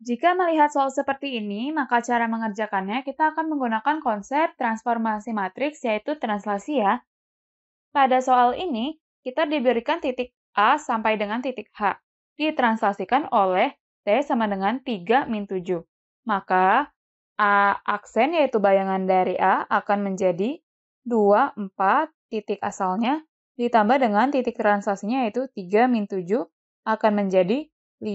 Jika melihat soal seperti ini, maka cara mengerjakannya kita akan menggunakan konsep transformasi matriks yaitu translasi ya. Pada soal ini, kita diberikan titik A sampai dengan titik H, ditranslasikan oleh T sama dengan 3 min 7. Maka, A aksen yaitu bayangan dari A akan menjadi 2, 4, titik asalnya, ditambah dengan titik translasinya yaitu 3 min 7 akan menjadi 5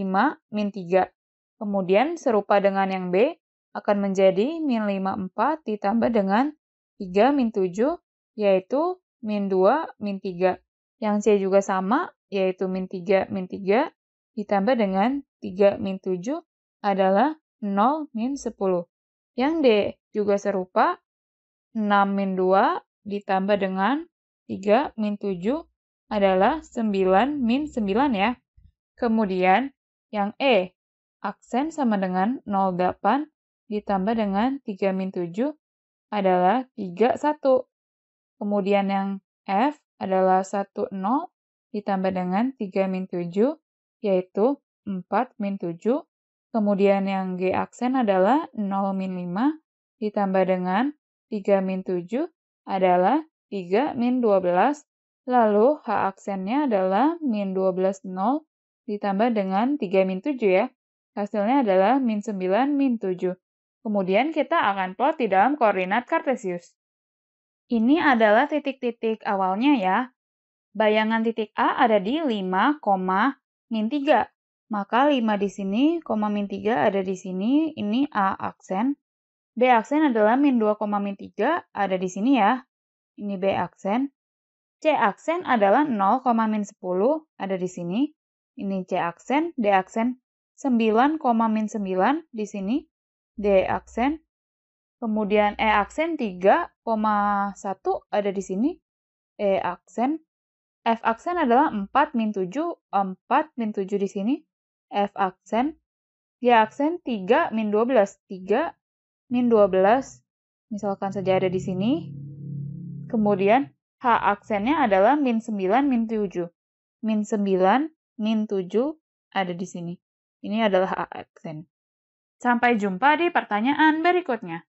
min 3. Kemudian serupa dengan yang B akan menjadi min 54 ditambah dengan 3 min 7 yaitu min 2 min 3. Yang C juga sama yaitu min 3 min 3 ditambah dengan 3 min 7 adalah 0 min 10. Yang D juga serupa 6 min 2 ditambah dengan 3 min 7 adalah 9 min 9 ya. Kemudian yang E aksen sama dengan 08 ditambah dengan 3 min 7 adalah 31. Kemudian yang F adalah 10 ditambah dengan 3 min 7 yaitu 4 min 7. Kemudian yang G aksen adalah 0 min 5 ditambah dengan 3 min 7 adalah 3 min 12. Lalu H aksennya adalah min 12 0 ditambah dengan 3 min 7 ya. Hasilnya adalah min 9, min 7. Kemudian kita akan plot di dalam koordinat kartesius. Ini adalah titik-titik awalnya ya. Bayangan titik A ada di 5, min 3. Maka 5 di sini, koma min 3 ada di sini, ini A aksen. B aksen adalah min 2, min 3 ada di sini ya. Ini B aksen. C aksen adalah 0, min 10 ada di sini. Ini C aksen, D aksen, 9, min 9 di sini D aksen. Kemudian E aksen 3,1 ada di sini E aksen. F aksen adalah 4 min 7, 4 min 7 di sini F aksen. G aksen 3 min 12, 3 min 12 misalkan saja ada di sini. Kemudian H aksennya adalah min 9, min 7. Min 9, min 7 ada di sini. Ini adalah aksen. Sampai jumpa di pertanyaan berikutnya.